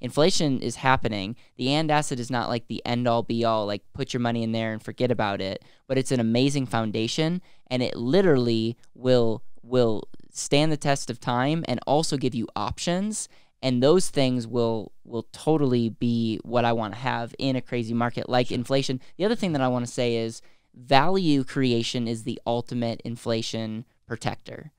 inflation is happening. The and asset is not like the end all be all, like put your money in there and forget about it, but it's an amazing foundation and it literally will will stand the test of time and also give you options and those things will will totally be what I want to have in a crazy market like inflation. The other thing that I want to say is value creation is the ultimate inflation protector.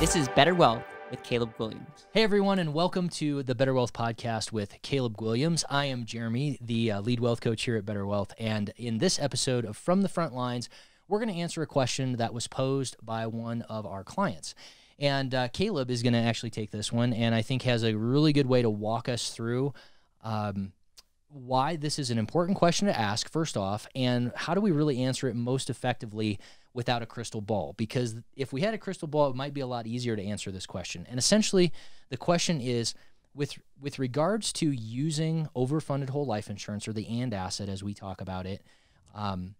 This is Better Wealth with Caleb Williams. Hey, everyone, and welcome to the Better Wealth Podcast with Caleb Williams. I am Jeremy, the uh, lead wealth coach here at Better Wealth. And in this episode of From the Front Lines, we're going to answer a question that was posed by one of our clients. And uh, Caleb is going to actually take this one, and I think has a really good way to walk us through. Um, why this is an important question to ask, first off, and how do we really answer it most effectively without a crystal ball because if we had a crystal ball, it might be a lot easier to answer this question. And essentially, the question is with with regards to using overfunded whole life insurance or the and asset as we talk about it, um,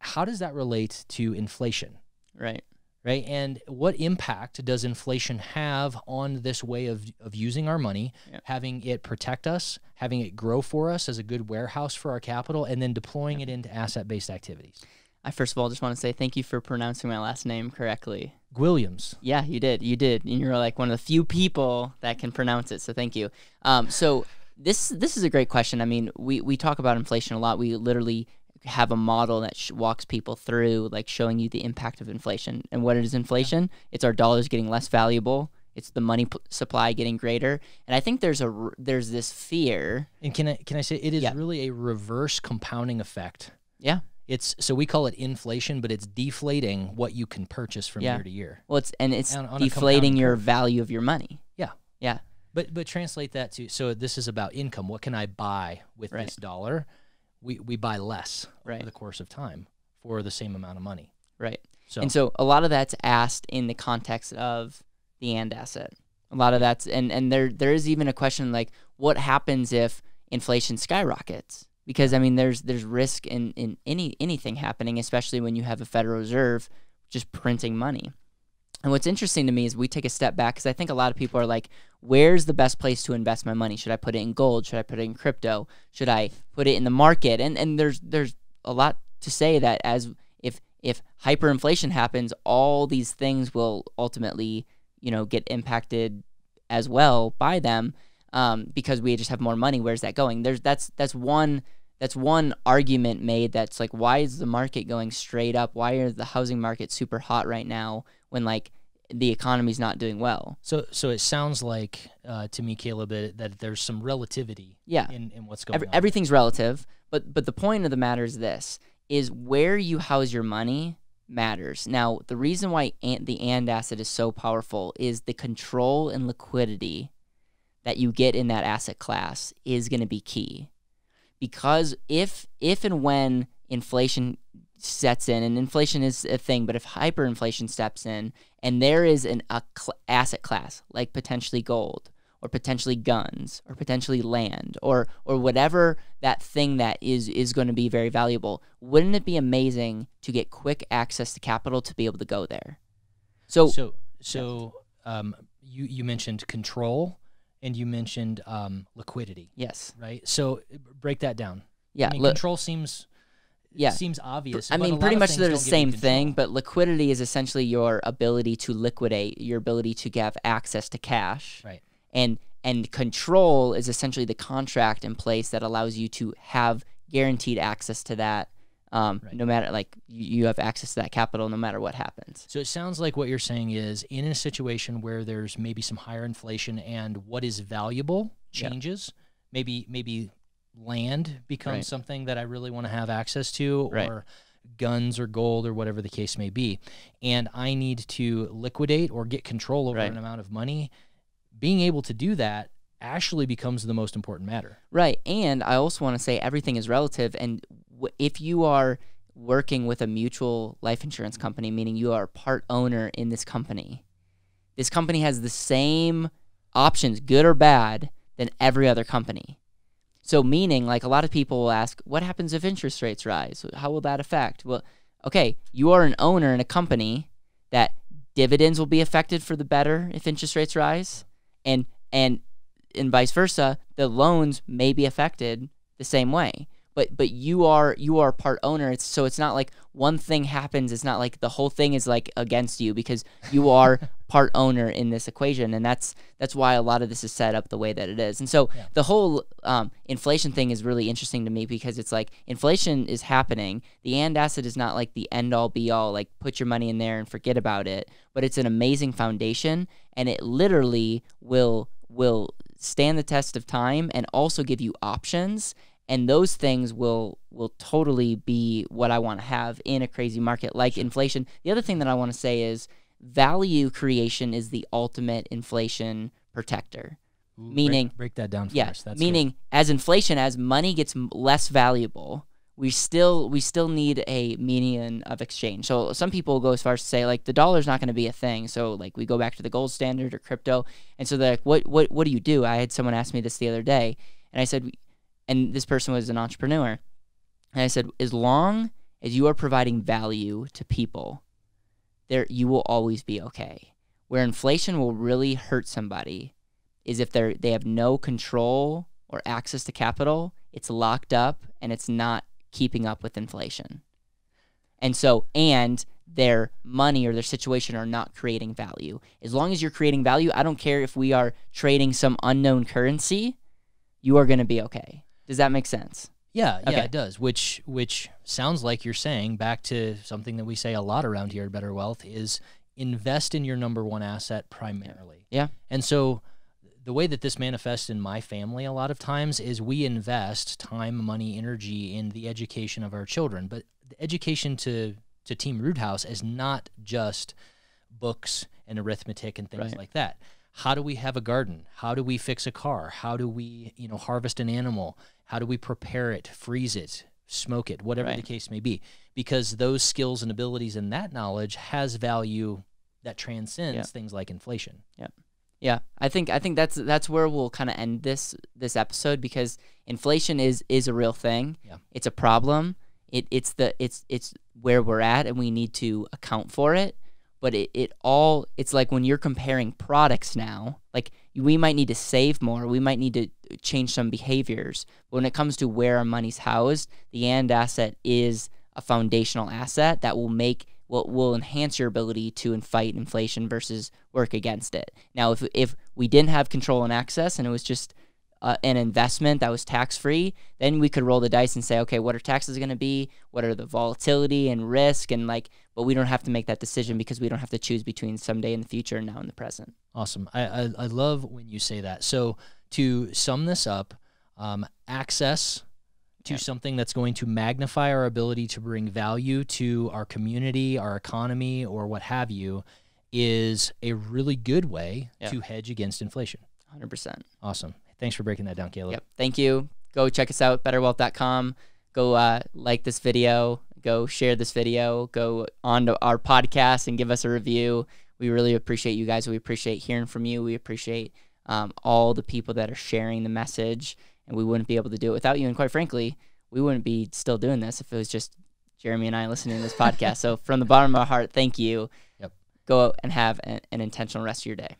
how does that relate to inflation? Right. Right. And what impact does inflation have on this way of, of using our money, yep. having it protect us, having it grow for us as a good warehouse for our capital, and then deploying yep. it into asset based activities? I first of all just want to say thank you for pronouncing my last name correctly. Williams. Yeah, you did. You did. And you're like one of the few people that can pronounce it. So thank you. Um, so this this is a great question. I mean, we we talk about inflation a lot. We literally have a model that sh- walks people through like showing you the impact of inflation. And what is inflation? It's our dollars getting less valuable. It's the money p- supply getting greater. And I think there's a there's this fear. And can I can I say it is yeah. really a reverse compounding effect. Yeah it's so we call it inflation, but it's deflating what you can purchase from yeah. year to year. Well, it's and it's on, on deflating your value of your money. Yeah, yeah. But but translate that to so this is about income. What can I buy with right. this dollar? We we buy less right. over the course of time for the same amount of money. Right. So and so a lot of that's asked in the context of the and asset. A lot of that's and and there there is even a question like what happens if inflation skyrockets? because I mean there's there's risk in, in any anything happening, especially when you have a Federal Reserve just printing money. And what's interesting to me is we take a step back because I think a lot of people are like, where's the best place to invest my money? Should I put it in gold? Should I put it in crypto? Should I put it in the market? And and there's there's a lot to say that as if if hyperinflation happens, all these things will ultimately, you know, get impacted as well by them um, because we just have more money. Where's that going? There's that's that's one that's one argument made. That's like why is the market going straight up? Why is the housing market super hot right now when like the economy's not doing well. So, so it sounds like uh, to me, Caleb, that there's some relativity. Yeah. In, in what's going Every, on. Everything's relative, but but the point of the matter is this: is where you house your money matters. Now, the reason why and, the and asset is so powerful is the control and liquidity that you get in that asset class is going to be key because if if and when inflation sets in and inflation is a thing but if hyperinflation steps in and there is an cl asset class like potentially gold or potentially guns or potentially land or or whatever that thing that is is going to be very valuable wouldn't it be amazing to get quick access to capital to be able to go there so so so um, you you mentioned control and you mentioned um, liquidity. Yes. Right. So break that down. Yeah. I mean, control seems. Yeah. Seems obvious. I mean, pretty much they're the same thing, but liquidity is essentially your ability to liquidate, your ability to have access to cash. Right. And and control is essentially the contract in place that allows you to have guaranteed access to that um, right. No matter like you, have access to that capital, no matter what happens. So it sounds like what you're saying is in a situation where there's maybe some higher inflation and what is valuable changes, yep. maybe maybe land becomes right. something that I really want to have access to, right. or guns or gold or whatever the case may be, and I need to liquidate or get control over right. an amount of money, being able to do that actually becomes the most important matter. Right. And I also want to say everything is relative. And w- if you are working with a mutual life insurance company, meaning you are part owner in this company, this company has the same options, good or bad, than every other company. So, meaning, like a lot of people will ask, what happens if interest rates rise? How will that affect? Well, okay, you are an owner in a company that dividends will be affected for the better if interest rates rise, and and and vice versa, the loans may be affected the same way. But but you are you are part owner. It's, so it's not like one thing happens. It's not like the whole thing is like against you because you are part owner in this equation, and that's that's why a lot of this is set up the way that it is. And so yeah. the whole um, inflation thing is really interesting to me because it's like inflation is happening. The and asset is not like the end all be all. Like put your money in there and forget about it. But it's an amazing foundation, and it literally will will stand the test of time and also give you options and those things will will totally be what I want to have in a crazy market like sure. inflation. The other thing that I want to say is value creation is the ultimate inflation protector. Ooh, meaning break, break, that down yeah, meaning good. as inflation as money gets less valuable, we still we still need a median of exchange. So some people go as far as to say like the dollar's not going to be a thing. So like we go back to the gold standard or crypto. And so they're like, what what what do you do? I had someone ask me this the other day, and I said, and this person was an entrepreneur, and I said, as long as you are providing value to people, there you will always be okay. Where inflation will really hurt somebody is if they they have no control or access to capital. It's locked up and it's not keeping up with inflation. And so, and their money or their situation are not creating value. As long as you're creating value, I don't care if we are trading some unknown currency, you are going to be okay. Does that make sense? Yeah, yeah, okay. it does. Which which sounds like you're saying back to something that we say a lot around here at Better Wealth is invest in your number one asset primarily. Yeah. And so the way that this manifests in my family a lot of times is we invest time, money, energy in the education of our children. But the education to to Team Roothouse is not just books and arithmetic and things right. like that. How do we have a garden? How do we fix a car? How do we, you know, harvest an animal? How do we prepare it, freeze it, smoke it, whatever right. the case may be? Because those skills and abilities and that knowledge has value that transcends yep. things like inflation. Yep. Yeah, I think I think that's that's where we'll kind of end this this episode because inflation is is a real thing. Yeah. It's a problem. It it's the it's it's where we're at and we need to account for it. But it, it all it's like when you're comparing products now, like we might need to save more, we might need to change some behaviors. But when it comes to where our money's housed, the and asset is a foundational asset that will make will will enhance your ability to fight inflation versus work against it. Now, if if we didn't have control and access, and it was just uh, an investment that was tax free, then we could roll the dice and say, okay, what are taxes going to be? What are the volatility and risk? And like, but we don't have to make that decision because we don't have to choose between someday in the future and now in the present. Awesome. I, I, I love when you say that. So, to sum this up, um, access to yep. something that's going to magnify our ability to bring value to our community, our economy, or what have you is a really good way yep. to hedge against inflation. 100%. Awesome. Thanks for breaking that down, Caleb. Yep. Thank you. Go check us out, betterwealth.com. Go uh, like this video. Go share this video. Go on to our podcast and give us a review. We really appreciate you guys. We appreciate hearing from you. We appreciate um, all the people that are sharing the message and we wouldn't be able to do it without you. And quite frankly, we wouldn't be still doing this if it was just Jeremy and I listening to this podcast. So from the bottom of my heart, thank you. Yep. Go and have an, an intentional rest of your day.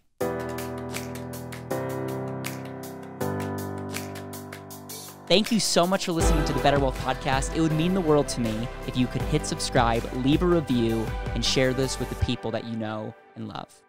Thank you so much for listening to the Better Wealth Podcast. It would mean the world to me if you could hit subscribe, leave a review, and share this with the people that you know and love.